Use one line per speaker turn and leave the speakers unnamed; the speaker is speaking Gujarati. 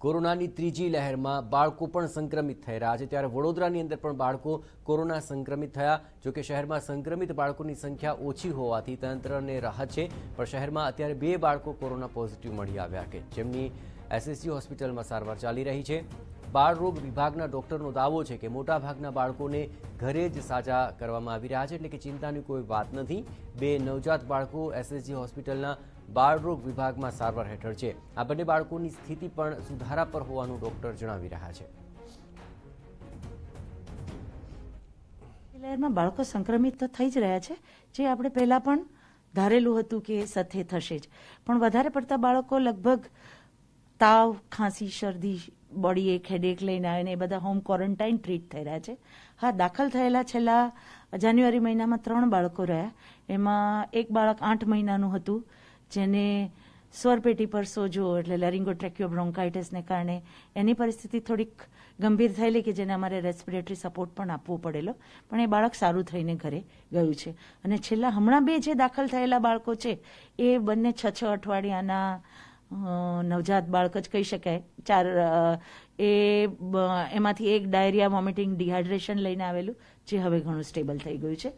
કોરોનાની ત્રીજી લહેરમાં બાળકો પણ સંક્રમિત થઈ રહ્યા છે ત્યારે વડોદરાની અંદર પણ બાળકો કોરોના સંક્રમિત થયા જોકે શહેરમાં સંક્રમિત બાળકોની સંખ્યા ઓછી હોવાથી તંત્રને રાહત છે પણ શહેરમાં અત્યારે બે બાળકો કોરોના પોઝિટિવ મળી આવ્યા કે જેમની એસએસસી હોસ્પિટલમાં સારવાર ચાલી રહી છે બાળરોગ વિભાગના ડોક્ટરનો દાવો છે કે મોટાભાગના બાળકોને ઘરે જ સાજા કરવામાં આવી રહ્યા છે એટલે કે ચિંતાની કોઈ વાત નથી બે નવજાત બાળકો એસએસજી હોસ્પિટલના બાળરોગ વિભાગમાં સારવાર હેઠળ છે આ બંને બાળકોની સ્થિતિ પણ સુધારા પર હોવાનું ડોક્ટર જણાવી રહ્યા છે
લહેરમાં બાળકો સંક્રમિત તો થઈ જ રહ્યા છે જે આપણે પહેલાં પણ ધારેલું હતું કે સાથે થશે જ પણ વધારે પડતા બાળકો લગભગ તાવ ખાંસી શરદી બોડી એક હેડેક લઈને આવ્યો ને એ બધા હોમ ક્વોરન્ટાઇન ટ્રીટ થઈ રહ્યા છે હા દાખલ થયેલા છેલ્લા જાન્યુઆરી મહિનામાં ત્રણ બાળકો રહ્યા એમાં એક બાળક આઠ મહિનાનું હતું જેને સ્વરપેટી પર સોજો એટલે લેરિંગો બ્રોન્કાઇટિસને કારણે એની પરિસ્થિતિ થોડીક ગંભીર થયેલી કે જેને અમારે રેસ્પિરેટરી સપોર્ટ પણ આપવો પડેલો પણ એ બાળક સારું થઈને ઘરે ગયું છે અને છેલ્લા હમણાં બે જે દાખલ થયેલા બાળકો છે એ બંને છ છ અઠવાડિયાના નવજાત બાળક જ કહી શકાય ચાર એ એમાંથી એક ડાયરિયા વોમિટિંગ ડિહાઇડ્રેશન લઈને આવેલું જે હવે ઘણું સ્ટેબલ થઈ ગયું છે